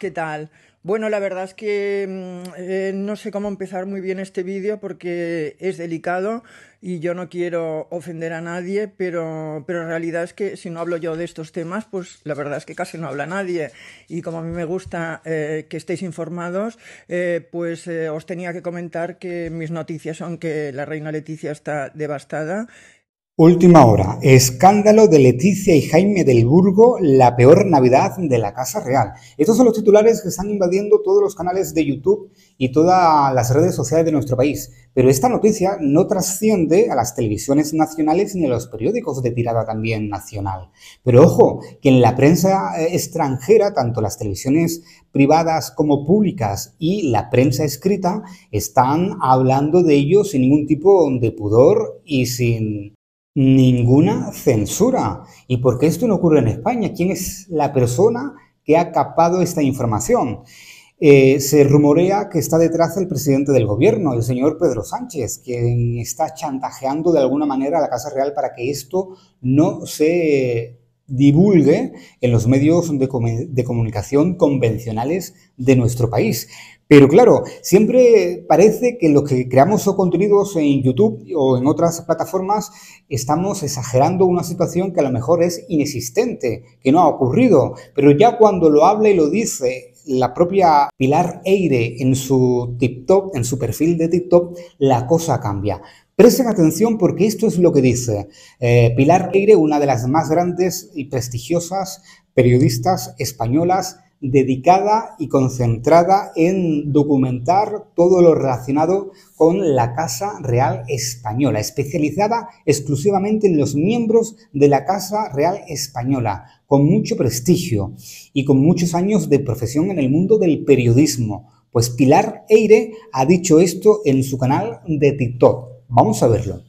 ¿qué tal? Bueno, la verdad es que mm, eh, no sé cómo empezar muy bien este vídeo porque es delicado y yo no quiero ofender a nadie, pero, pero en realidad es que si no hablo yo de estos temas, pues la verdad es que casi no habla nadie. Y como a mí me gusta eh, que estéis informados, eh, pues os tenía que comentar que mis noticias son que la reina Leticia está devastada. Última hora. Escándalo de Leticia y Jaime del Burgo, la peor Navidad de la Casa Real. Estos son los titulares que están invadiendo todos los canales de YouTube y todas las redes sociales de nuestro país. Pero esta noticia no trasciende a las televisiones nacionales ni a los periódicos de tirada también nacional. Pero ojo, que en la prensa eh, extranjera, tanto las televisiones privadas como públicas y la prensa escrita, están hablando de ello sin ningún tipo de pudor y sin ninguna censura. ¿Y por qué esto no ocurre en España? ¿Quién es la persona que ha capado esta información? Eh, se rumorea que está detrás el presidente del gobierno, el señor Pedro Sánchez, quien está chantajeando de alguna manera a la Casa Real para que esto no se divulgue en los medios de, comunicación convencionales de nuestro país. Pero claro, siempre parece que los que creamos contenidos en YouTube o en otras plataformas estamos exagerando una situación que a lo mejor es inexistente, que no ha ocurrido. Pero ya cuando lo habla y lo dice la propia Pilar Eire en su TikTok, en su perfil de TikTok, la cosa cambia. Presten atención porque esto es lo que dice eh, Pilar Eire, una de las más grandes y prestigiosas periodistas españolas dedicada y concentrada en documentar todo lo relacionado con la Casa Real Española, especializada exclusivamente en los miembros de la Casa Real Española, con mucho prestigio y con muchos años de profesión en el mundo del periodismo. Pues Pilar Eire ha dicho esto en su canal de TikTok. Vamos a verlo.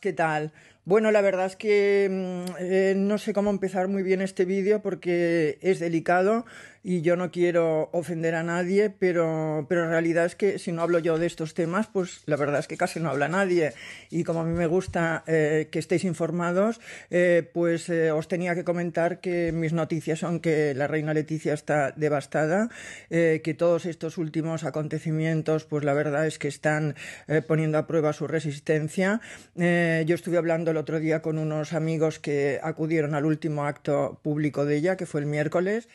¿Qué tal? Bueno, la verdad es que mm, eh, no sé cómo empezar muy bien este vídeo porque es delicado, y yo no quiero ofender a nadie, pero, pero en realidad es que si no hablo yo de estos temas, pues la verdad es que casi no habla nadie. Y como a mí me gusta eh, que estéis informados, eh, pues eh, os tenía que comentar que mis noticias son que la reina Leticia está devastada, que todos estos últimos acontecimientos, pues la verdad es que están poniendo a prueba su resistencia. yo estuve hablando el otro día con unos amigos que acudieron al último acto público de ella, que fue el miércoles.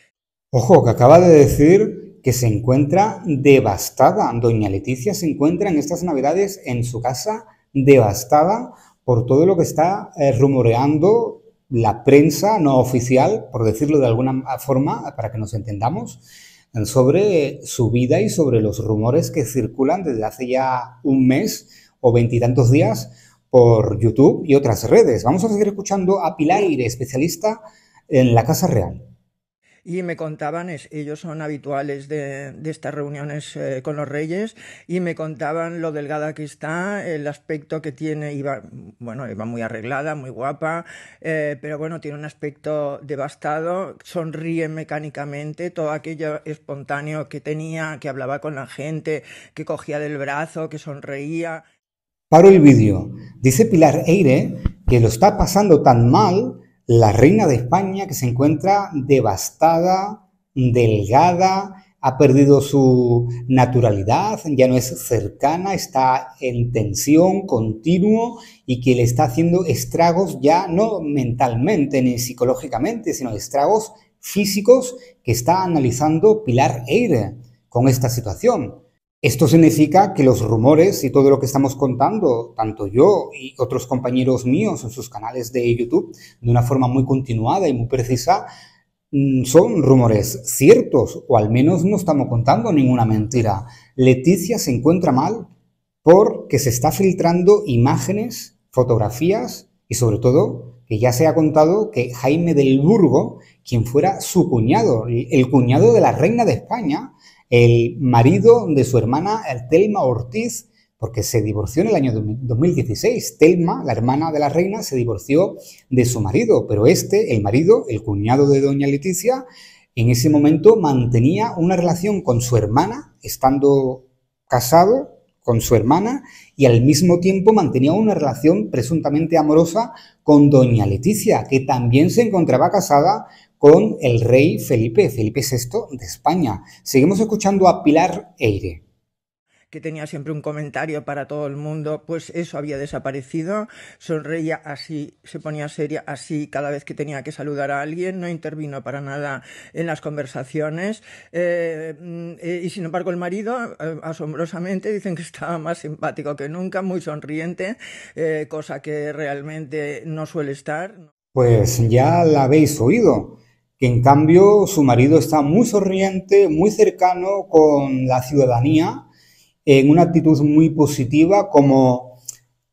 Ojo, que acaba de decir que se encuentra devastada. Doña Leticia se encuentra en estas navidades en su casa devastada por todo lo que está eh, rumoreando la prensa no oficial, por decirlo de alguna forma, para que nos entendamos, sobre su vida y sobre los rumores que circulan desde hace ya un mes o veintitantos días por YouTube y otras redes. Vamos a seguir escuchando a Pilar especialista en la Casa Real y me contaban, es, ellos son habituales de, estas reuniones eh, con los reyes, y me contaban lo delgada que está, el aspecto que tiene, iba, bueno, iba muy arreglada, muy guapa, eh, pero bueno, tiene un aspecto devastado, sonríe mecánicamente, todo aquello espontáneo que tenía, que hablaba con la gente, que cogía del brazo, que sonreía. Paro el vídeo. Dice Pilar Eire que lo está pasando tan mal la reina de España que se encuentra devastada, delgada, ha perdido su naturalidad, ya no es cercana, está en tensión continuo y que le está haciendo estragos ya no mentalmente ni psicológicamente, sino estragos físicos que está analizando Pilar Eire con esta situación. Esto significa que los rumores y todo lo que estamos contando, tanto yo y otros compañeros míos en sus canales de YouTube, de una forma muy continuada y muy precisa, mm, son rumores ciertos, o al menos no estamos contando ninguna mentira. Leticia se encuentra mal porque se está filtrando imágenes, fotografías y sobre todo que ya se ha contado que Jaime del Burgo, quien fuera su cuñado, el cuñado de la reina de España, el marido de su hermana Telma Ortiz, porque se divorció en el año 2016. Telma, la hermana de la reina, se divorció de su marido, pero este, el marido, el cuñado de doña Leticia, en ese momento mantenía una relación con su hermana, estando casado con su hermana y al mismo tiempo mantenía una relación presuntamente amorosa con doña Leticia, que también se encontraba casada con el rey Felipe, Felipe VI de España. Seguimos escuchando a Pilar Eire que tenía siempre un comentario para todo el mundo, pues eso había desaparecido. Sonreía así, se ponía seria así cada vez que tenía que saludar a alguien, no intervino para nada en las conversaciones. Eh, mm, eh, y sin embargo, el marido, eh, asombrosamente, dicen que estaba más simpático que nunca, muy sonriente, cosa que realmente no suele estar. Pues ya la habéis oído que en cambio su marido está muy sonriente, muy cercano con la ciudadanía, en una actitud muy positiva, como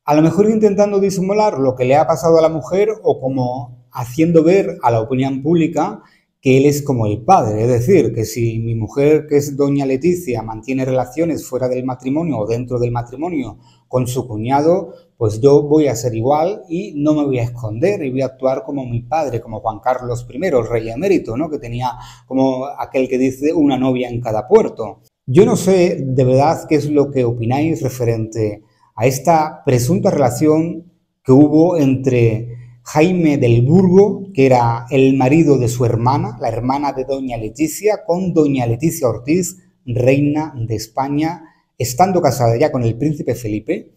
a lo mejor intentando disimular lo que le ha pasado a la mujer o como haciendo ver a la opinión pública que él es como el padre, es decir, que si mi mujer, que es doña Leticia, mantiene relaciones fuera del matrimonio o dentro del matrimonio con su cuñado, pues yo voy a ser igual y no me voy a esconder y voy a actuar como mi padre, como Juan Carlos I, el rey emérito, ¿no? que tenía como aquel que dice una novia en cada puerto. Yo no sé de verdad qué es lo que opináis referente a esta presunta relación que hubo entre Jaime del Burgo, que era el marido de su hermana, la hermana de doña Leticia, con doña Leticia Ortiz, reina de España, estando casada ya con el príncipe Felipe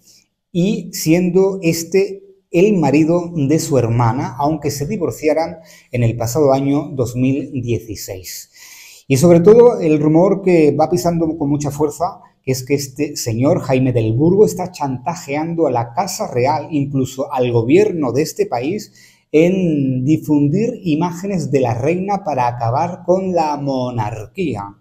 y siendo este el marido de su hermana, aunque se divorciaran en el pasado año 2016. Y sobre todo el rumor que va pisando con mucha fuerza que es que este señor Jaime del Burgo está chantajeando a la Casa Real, incluso al gobierno de este país, en difundir imágenes de la reina para acabar con la monarquía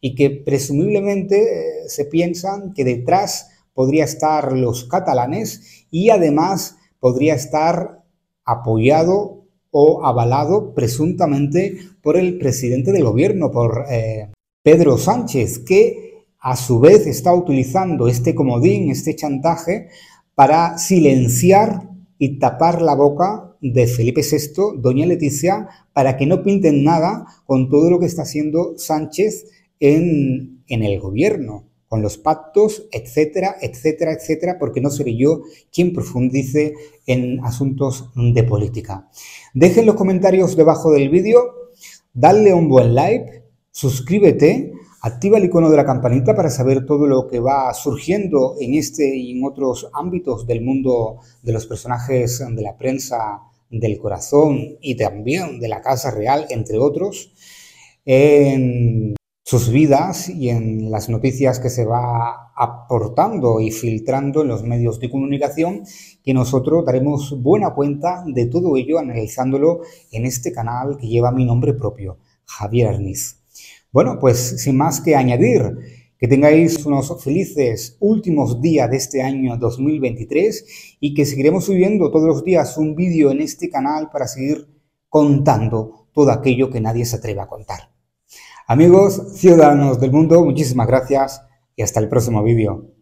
y que presumiblemente eh, se piensan que detrás podría estar los catalanes y además podría estar apoyado o avalado presuntamente por el presidente del gobierno, por eh, Pedro Sánchez, que a su vez está utilizando este comodín, este chantaje, para silenciar y tapar la boca de Felipe VI, doña Leticia, para que no pinten nada con todo lo que está haciendo Sánchez en, en el gobierno, con los pactos, etcétera, etcétera, etcétera, porque no seré yo quien profundice en asuntos de política. Dejen los comentarios debajo del vídeo, dale un buen like, suscríbete Activa el icono de la campanita para saber todo lo que va surgiendo en este y en otros ámbitos del mundo de los personajes de la prensa, del corazón y también de la Casa Real, entre otros, en sus vidas y en las noticias que se va aportando y filtrando en los medios de comunicación, que nosotros daremos buena cuenta de todo ello analizándolo en este canal que lleva mi nombre propio, Javier Arniz. Bueno, pues sin más que añadir, que tengáis unos felices últimos días de este año 2023 y que seguiremos subiendo todos los días un vídeo en este canal para seguir contando todo aquello que nadie se atreve a contar. Amigos, ciudadanos del mundo, muchísimas gracias y hasta el próximo vídeo.